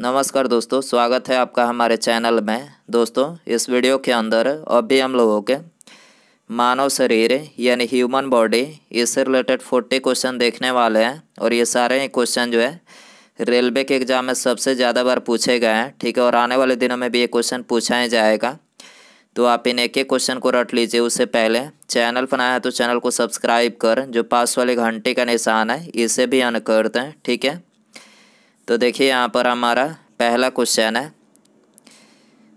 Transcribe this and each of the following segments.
नमस्कार दोस्तों स्वागत है आपका हमारे चैनल में दोस्तों इस वीडियो के अंदर अभी हम लोगों के मानव शरीर यानी ह्यूमन बॉडी इससे रिलेटेड फोर्टी क्वेश्चन देखने वाले हैं और ये सारे ही क्वेश्चन जो है रेलवे के एग्ज़ाम में सबसे ज़्यादा बार पूछे गए हैं ठीक है और आने वाले दिनों में भी ये क्वेश्चन पूछा ही जाएगा तो आप इन एक एक क्वेश्चन को रट लीजिए उससे पहले चैनल बनाया है तो चैनल को सब्सक्राइब कर जो पास वाले घंटे का निशान है इसे भी अन करते हैं ठीक है तो देखिए यहाँ पर हमारा पहला क्वेश्चन है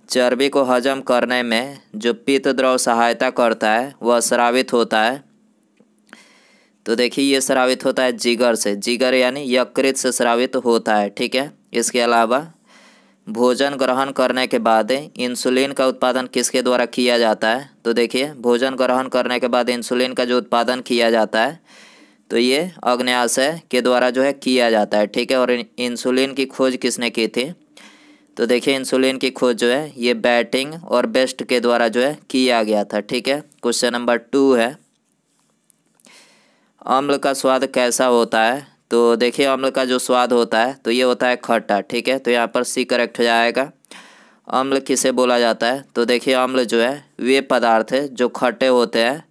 चर्बी को हजम करने में जो पित्त द्रव सहायता करता है वह श्रावित होता है तो देखिए ये श्रावित होता है जिगर से जिगर यानी यकृत से श्रावित होता है ठीक है इसके अलावा भोजन ग्रहण करने के बाद इंसुलिन का उत्पादन किसके द्वारा किया जाता है तो देखिए भोजन ग्रहण करने के बाद इंसुलिन का जो उत्पादन किया जाता है तो ये अग्न्याशय के द्वारा जो है किया जाता है ठीक है और इंसुलिन की खोज किसने की थी तो देखिए इंसुलिन की खोज जो है ये बैटिंग और बेस्ट के द्वारा जो है किया गया था ठीक है क्वेश्चन नंबर टू है अम्ल का स्वाद कैसा होता है तो देखिए अम्ल का जो स्वाद होता है तो ये होता है खट्टा ठीक है तो यहाँ पर सी करेक्ट हो जाएगा अम्ल किसे बोला जाता है तो देखिए अम्ल जो है वे पदार्थ है जो खट्टे होते हैं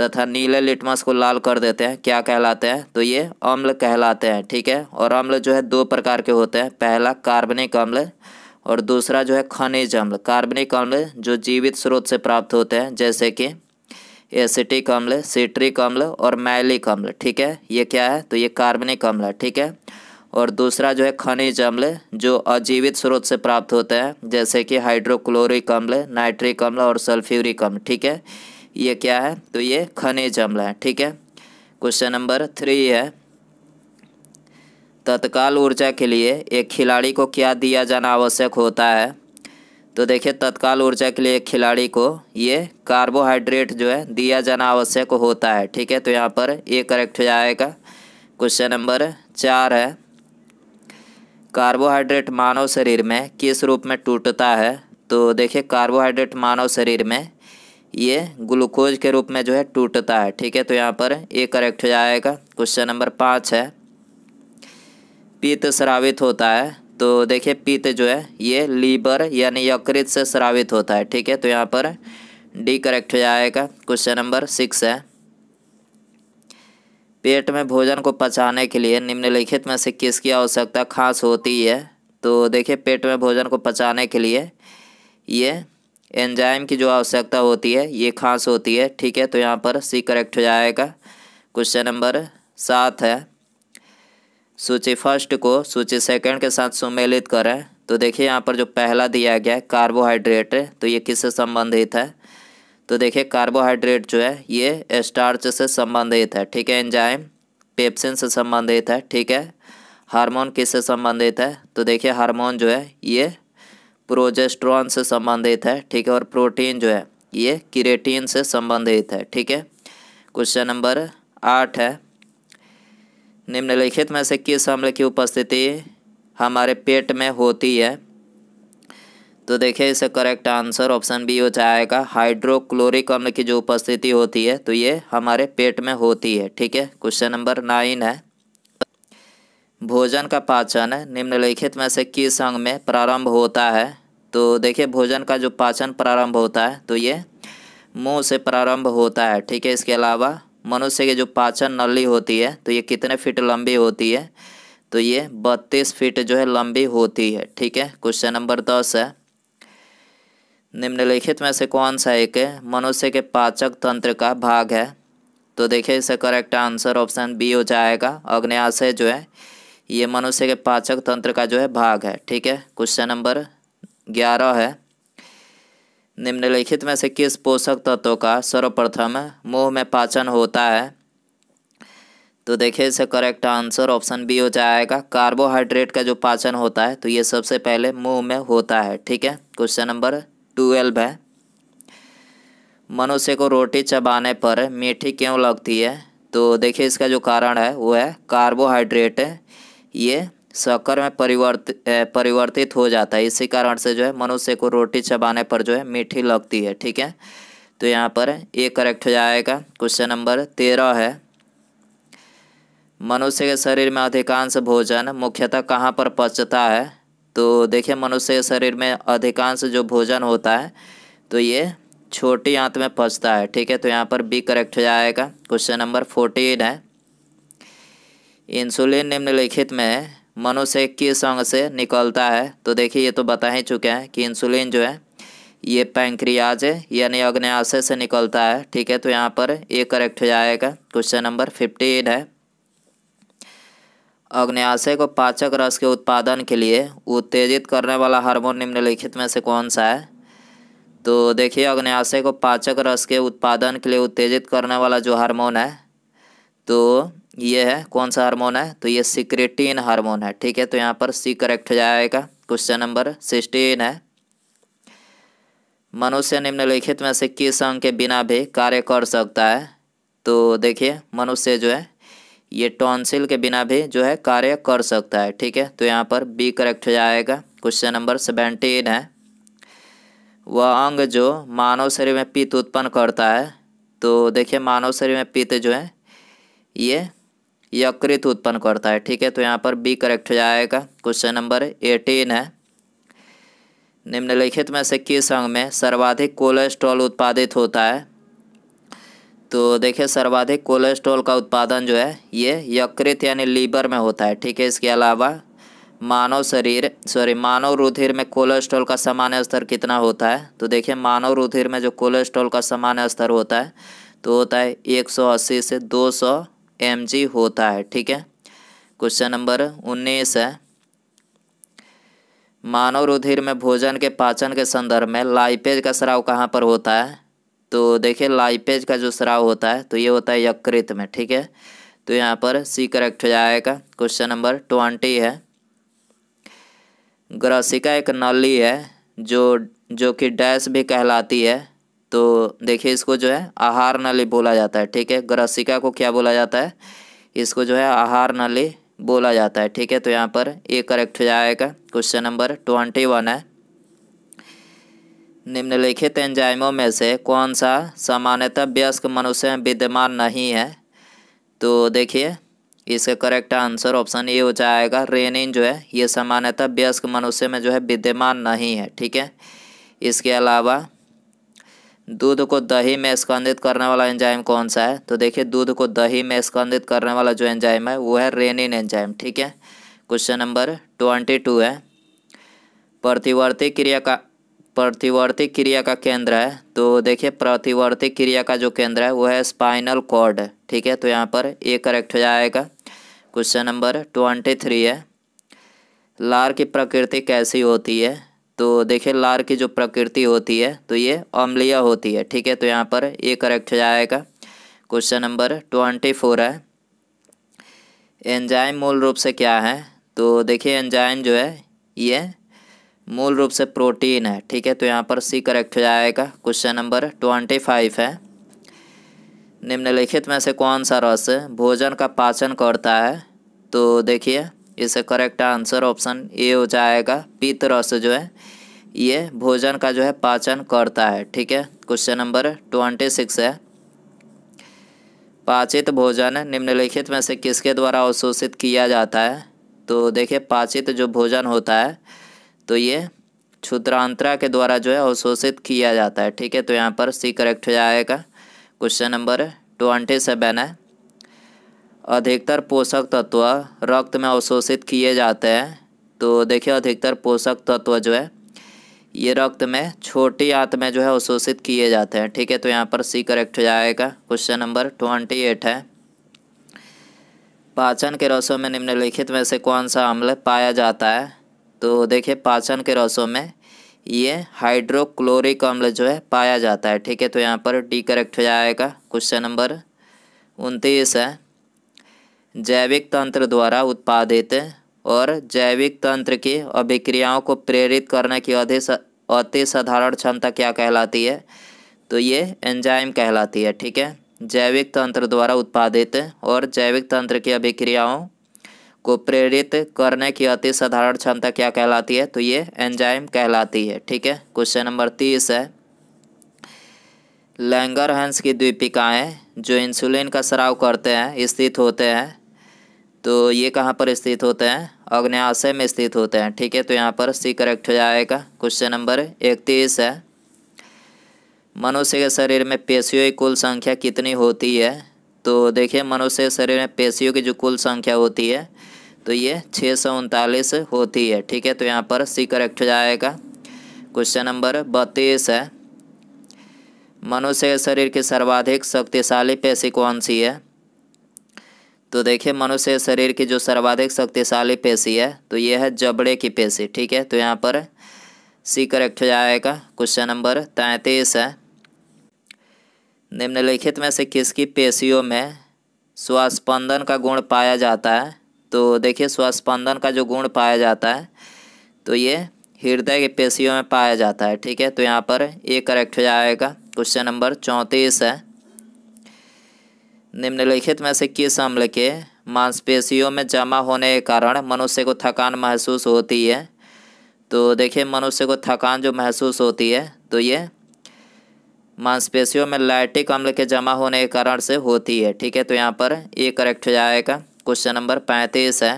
तथा नीले लिटमस को लाल कर देते हैं क्या कहलाते हैं तो ये अम्ल कहलाते हैं ठीक है और अम्ल जो है दो प्रकार के होते हैं पहला कार्बनिक अम्ल और दूसरा जो है खनिज अम्ल कार्बनिक अम्ल जो जीवित स्रोत से प्राप्त होते हैं जैसे कि एसिटिक अम्ल सिट्रिक अम्ल और मैलिक अम्ल ठीक है ये क्या है तो ये कार्बनिक अम्ल है ठीक है और दूसरा जो है खनिज अम्ल जो अजीवित स्रोत से प्राप्त होते हैं जैसे कि हाइड्रोक्लोरिक अम्ल नाइट्रिक अम्ल और सल्फ्यूरिक अम्ल ठीक है ये क्या है तो ये खनिज अम्ल है ठीक है क्वेश्चन नंबर थ्री है तत्काल ऊर्जा के लिए एक खिलाड़ी को क्या दिया जाना आवश्यक होता है तो देखिए तत्काल ऊर्जा के लिए एक खिलाड़ी को ये कार्बोहाइड्रेट जो है दिया जाना आवश्यक होता है ठीक है तो यहाँ पर ये करेक्ट हो जाएगा क्वेश्चन नंबर चार है कार्बोहाइड्रेट मानव शरीर में किस रूप में टूटता है तो देखिए कार्बोहाइड्रेट मानव शरीर में ये ग्लूकोज के रूप में जो है टूटता है ठीक है तो यहाँ पर ए करेक्ट हो जाएगा क्वेश्चन नंबर पाँच है पीत श्रावित होता है तो देखिए पीत जो है ये लीबर यानी यकृत से श्रावित होता है ठीक है तो यहाँ पर डी करेक्ट हो जाएगा क्वेश्चन नंबर सिक्स है पेट में भोजन को पचाने के लिए निम्नलिखित में से किसकी आवश्यकता खास होती है तो देखिए पेट में भोजन को पचाने के लिए ये एंजाइम की जो आवश्यकता होती है ये खास होती है ठीक है तो यहाँ पर सी करेक्ट हो जाएगा क्वेश्चन नंबर सात है सूची फर्स्ट को सूची सेकंड के साथ सुमेलित करें तो देखिए यहाँ पर जो पहला दिया गया है कार्बोहाइड्रेट तो ये किससे संबंधित है तो देखिए कार्बोहाइड्रेट जो है ये स्टार्च से संबंधित है ठीक है एंजाइम पेप्सिन से संबंधित है ठीक है हार्मोन किससे संबंधित है तो देखिए हार्मोन जो है ये प्रोजेस्ट्रॉन से संबंधित है ठीक है और प्रोटीन जो है ये किरेटीन से संबंधित है ठीक है क्वेश्चन नंबर आठ है निम्नलिखित में से किस अम्ल की उपस्थिति हमारे पेट में होती है तो देखिए इसे करेक्ट आंसर ऑप्शन बी हो जाएगा हाइड्रोक्लोरिक अम्ल की जो उपस्थिति होती है तो ये हमारे पेट में होती है ठीक है क्वेश्चन नंबर नाइन है भोजन का पाचन निम्नलिखित में से किस अंग में प्रारंभ होता है तो देखिए भोजन का जो पाचन प्रारंभ होता है तो ये मुंह से प्रारंभ होता है ठीक है इसके अलावा मनुष्य के जो पाचन नली होती है तो ये कितने फीट लंबी होती है तो ये बत्तीस फीट जो है लंबी होती है ठीक है क्वेश्चन नंबर दस है निम्नलिखित में से कौन सा एक मनुष्य के पाचक तंत्र का भाग है तो देखिए इसे करेक्ट आंसर ऑप्शन बी हो जाएगा अग्नि आशय जो है ये मनुष्य के पाचक तंत्र का जो है भाग है ठीक है क्वेश्चन नंबर ग्यारह है निम्नलिखित में से किस पोषक तत्व का सर्वप्रथम मुंह में पाचन होता है तो देखिए इसे करेक्ट आंसर ऑप्शन बी हो जाएगा कार्बोहाइड्रेट का जो पाचन होता है तो ये सबसे पहले मुंह में होता है ठीक है क्वेश्चन नंबर ट्वेल्व है मनुष्य को रोटी चबाने पर मीठी क्यों लगती है तो देखिए इसका जो कारण है वो है कार्बोहाइड्रेट ये शक्कर में परिवर्त परिवर्तित हो जाता है इसी कारण से जो है मनुष्य को रोटी चबाने पर जो है मीठी लगती है ठीक है तो यहाँ पर ये करेक्ट हो जाएगा क्वेश्चन नंबर तेरह है मनुष्य के शरीर में अधिकांश भोजन मुख्यतः कहाँ पर पचता है तो देखिए मनुष्य के शरीर में अधिकांश जो भोजन होता है तो ये छोटी आंत में पचता है ठीक है तो यहाँ पर बी करेक्ट हो जाएगा क्वेश्चन नंबर फोर्टीन है इंसुलिन निम्नलिखित में मनुष्य किस अंग से निकलता है तो देखिए ये तो बता ही चुके हैं कि इंसुलिन जो है ये पैंक्रियाज यानी अग्नयाशय से निकलता है ठीक है तो यहाँ पर ये करेक्ट हो जाएगा क्वेश्चन नंबर फिफ्टी एट है अग्नयाशय को पाचक रस के उत्पादन के लिए उत्तेजित करने वाला हार्मोन निम्नलिखित में से कौन सा है तो देखिए अग्नयाशय को पाचक रस के उत्पादन के लिए उत्तेजित करने वाला जो हार्मोन है तो ये है कौन सा हार्मोन है तो ये सिक्रेटिन हार्मोन है ठीक है तो यहाँ पर सी करेक्ट हो जाएगा क्वेश्चन नंबर सिक्सटीन है मनुष्य निम्नलिखित में से किस अंग के बिना भी कार्य कर सकता है तो देखिए मनुष्य जो है ये टॉन्सिल के बिना भी जो है कार्य कर सकता है ठीक है तो यहाँ पर बी करेक्ट हो जाएगा क्वेश्चन नंबर सेवेंटीन है वह अंग जो मानव शरीर में पित्त उत्पन्न करता है तो देखिए मानव शरीर में पित्त जो है ये यकृत उत्पन्न करता है ठीक है तो यहाँ पर बी करेक्ट हो जाएगा क्वेश्चन नंबर एटीन है निम्नलिखित में से किस अंग में सर्वाधिक कोलेस्ट्रॉल उत्पादित होता है तो देखिए सर्वाधिक कोलेस्ट्रॉल का उत्पादन जो है ये यकृत यानी लीवर में होता है ठीक है इसके अलावा मानव शरीर सॉरी मानव रुधिर में कोलेस्ट्रॉल का सामान्य स्तर कितना होता है तो देखिए मानव रुधिर में जो कोलेस्ट्रॉल का सामान्य स्तर होता है तो होता है 180 से एम जी होता है ठीक है क्वेश्चन नंबर उन्नीस है मानव रुधिर में भोजन के पाचन के संदर्भ में लाइपेज का स्राव कहाँ पर होता है तो देखिए लाइपेज का जो स्राव होता है तो ये होता है यकृत में ठीक है तो यहाँ पर सी करेक्ट हो जाएगा क्वेश्चन नंबर ट्वेंटी है ग्रसिका एक नली है जो जो कि डैश भी कहलाती है तो देखिए इसको जो है आहार नली बोला जाता है ठीक है ग्रसिका को क्या बोला जाता है इसको जो है आहार नली बोला जाता है ठीक है तो यहाँ पर ये करेक्ट हो जाएगा क्वेश्चन नंबर ट्वेंटी वन है निम्नलिखित एंजाइमों में से कौन सा सामान्यतः व्यस्क मनुष्य में विद्यमान नहीं है तो देखिए इसका करेक्ट आंसर ऑप्शन ए हो जाएगा रेनिन जो है ये सामान्यतः व्यस्क मनुष्य में जो है विद्यमान नहीं है ठीक है इसके अलावा दूध को दही में स्कंदित करने वाला एंजाइम कौन सा है तो देखिए दूध को दही में स्कंदित करने वाला जो एंजाइम है वो है रेनिन एंजाइम ठीक है क्वेश्चन नंबर ट्वेंटी टू है प्रतिवर्ती क्रिया का प्रतिवर्ती क्रिया का केंद्र है तो देखिए प्रतिवर्ती क्रिया का जो केंद्र है वो है स्पाइनल कॉर्ड ठीक है तो यहाँ पर ए करेक्ट हो जाएगा क्वेश्चन नंबर ट्वेंटी थ्री है लार की प्रकृति कैसी होती है तो देखिए लार की जो प्रकृति होती है तो ये अम्लीय होती है ठीक है तो यहाँ पर ये करेक्ट हो जाएगा क्वेश्चन नंबर ट्वेंटी फोर है एंजाइम मूल रूप से क्या है तो देखिए एंजाइम जो है ये मूल रूप से प्रोटीन है ठीक है तो यहाँ पर सी करेक्ट हो जाएगा क्वेश्चन नंबर ट्वेंटी फाइव है निम्नलिखित में से कौन सा रस भोजन का पाचन करता है तो देखिए इसे करेक्ट आंसर ऑप्शन ए हो जाएगा पीत रस जो है ये भोजन का जो है पाचन करता है ठीक है क्वेश्चन नंबर ट्वेंटी सिक्स है पाचित भोजन निम्नलिखित में से किसके द्वारा अवशोषित किया जाता है तो देखिए पाचित जो भोजन होता है तो ये क्षुद्रांतरा के द्वारा जो है अवशोषित किया जाता है ठीक है तो यहाँ पर सी करेक्ट हो जाएगा क्वेश्चन नंबर ट्वेंटी सेवन है अधिकतर पोषक तत्व रक्त में अवशोषित किए जाते हैं तो देखिए अधिकतर पोषक तत्व जो है ये रक्त में छोटी आंत में जो है अवशोषित किए जाते हैं ठीक है तो यहाँ पर सी करेक्ट हो जाएगा क्वेश्चन नंबर ट्वेंटी एट है पाचन के रसों में निम्नलिखित में से कौन सा अम्ल पाया जाता है तो देखिए पाचन के रसों में ये हाइड्रोक्लोरिक अम्ल जो है पाया जाता है ठीक है तो यहाँ पर डी करेक्ट हो जाएगा क्वेश्चन नंबर उनतीस है जैविक तंत्र द्वारा उत्पादित और जैविक तंत्र की अभिक्रियाओं को प्रेरित करने की अति साधारण क्षमता क्या कहलाती है तो ये एंजाइम कहलाती है ठीक है जैविक तंत्र द्वारा उत्पादित और जैविक तंत्र की अभिक्रियाओं को प्रेरित करने की अति साधारण क्षमता क्या कहलाती है तो ये एंजाइम कहलाती है ठीक है क्वेश्चन नंबर तीस है लैंगर हंस की द्वीपिकाएँ जो इंसुलिन का स्राव करते हैं स्थित होते हैं तो ये कहाँ पर स्थित होते हैं अग्नयाशय में स्थित होते हैं ठीक है तो यहाँ पर सी करेक्ट हो जाएगा क्वेश्चन नंबर इकतीस है मनुष्य के शरीर में पेशियों की कुल संख्या कितनी होती है तो देखिए मनुष्य के शरीर में पेशियों की जो कुल संख्या होती है तो ये छः सौ उनतालीस होती है ठीक है तो यहाँ पर सी करेक्ट हो जाएगा क्वेश्चन नंबर बत्तीस है मनुष्य के शरीर की सर्वाधिक शक्तिशाली पेशी कौन सी है तो देखिए मनुष्य शरीर की जो सर्वाधिक शक्तिशाली पेशी है तो ये है जबड़े की पेशी ठीक है तो यहाँ पर सी करेक्ट हो जाएगा क्वेश्चन नंबर तैंतीस है निम्नलिखित में से किसकी पेशियों में स्वस्पंदन का गुण पाया जाता है तो देखिए स्वस्पंदन का जो गुण पाया जाता है तो ये हृदय की पेशियों में पाया जाता है ठीक है तो यहाँ पर ये करेक्ट हो जाएगा क्वेश्चन नंबर चौंतीस है निम्नलिखित में से किस अम्ल के मांसपेशियों में जमा होने के कारण मनुष्य को थकान महसूस होती है तो देखिए मनुष्य को थकान जो महसूस होती है तो ये मांसपेशियों में लाइटिक अम्ल के जमा होने के कारण से होती है ठीक है तो यहाँ पर ये करेक्ट हो जाएगा क्वेश्चन नंबर पैंतीस है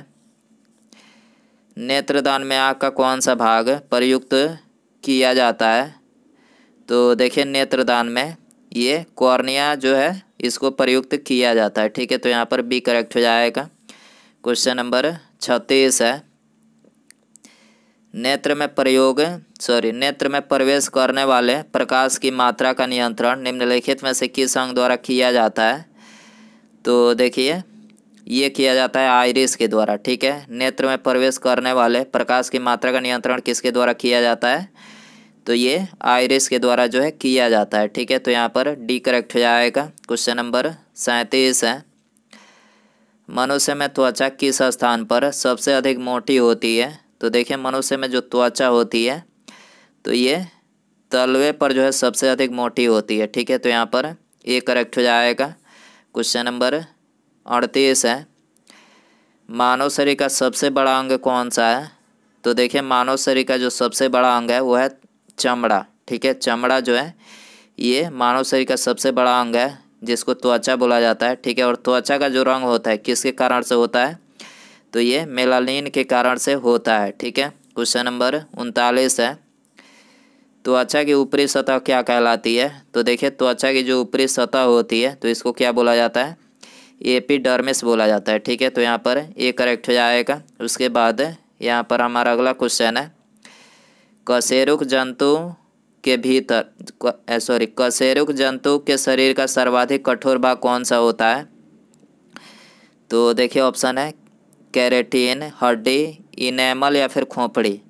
नेत्रदान में आँख का कौन सा भाग प्रयुक्त किया जाता है तो देखिए नेत्रदान में ये कॉर्निया जो है इसको प्रयुक्त किया जाता है ठीक है तो यहाँ पर बी करेक्ट हो जाएगा क्वेश्चन नंबर छत्तीस है नेत्र में प्रयोग सॉरी नेत्र में प्रवेश करने वाले प्रकाश की मात्रा का नियंत्रण निम्नलिखित में से किस अंग द्वारा किया जाता है तो देखिए ये किया जाता है आयरिस के द्वारा ठीक है नेत्र में प्रवेश करने वाले प्रकाश की मात्रा का नियंत्रण किसके द्वारा किया जाता है तो ये आयरिस के द्वारा जो है किया जाता है ठीक है तो यहाँ पर डी करेक्ट हो जाएगा क्वेश्चन नंबर सैंतीस है मनुष्य में त्वचा किस स्थान पर सबसे अधिक मोटी होती है तो देखिए मनुष्य में जो त्वचा होती है तो ये तलवे पर जो है सबसे अधिक मोटी होती है ठीक है तो यहाँ पर ए करेक्ट हो जाएगा क्वेश्चन नंबर अड़तीस है मानव शरीर का सबसे बड़ा अंग कौन सा है तो देखिए मानव शरीर का जो सबसे बड़ा अंग है वो है चमड़ा ठीक है चमड़ा जो है ये मानव शरीर का सबसे बड़ा अंग है जिसको त्वचा बोला जाता है ठीक है और त्वचा का जो रंग होता है किसके कारण से होता है तो ये मेलानिन के कारण से होता है ठीक है क्वेश्चन नंबर उनतालीस है त्वचा की ऊपरी सतह क्या कहलाती है तो देखिए त्वचा की जो ऊपरी सतह होती है तो इसको क्या बोला जाता है एपिडर्मिस बोला जाता है ठीक है तो यहाँ पर ये करेक्ट हो जाएगा उसके बाद यहाँ पर हमारा अगला क्वेश्चन है कशेरुक जंतु के भीतर सॉरी कशेरुक जंतु के शरीर का सर्वाधिक कठोर भाग कौन सा होता है तो देखिए ऑप्शन है कैरेटीन हड्डी इनेमल या फिर खोपड़ी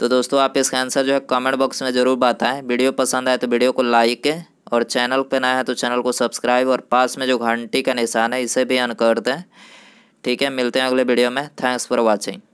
तो दोस्तों आप इसका आंसर जो है कमेंट बॉक्स में ज़रूर बताएं वीडियो पसंद आए तो वीडियो को लाइक और चैनल पर नया है तो चैनल को सब्सक्राइब और पास में जो घंटी का निशान है इसे भी अन कर दें ठीक है मिलते हैं अगले वीडियो में थैंक्स फॉर वॉचिंग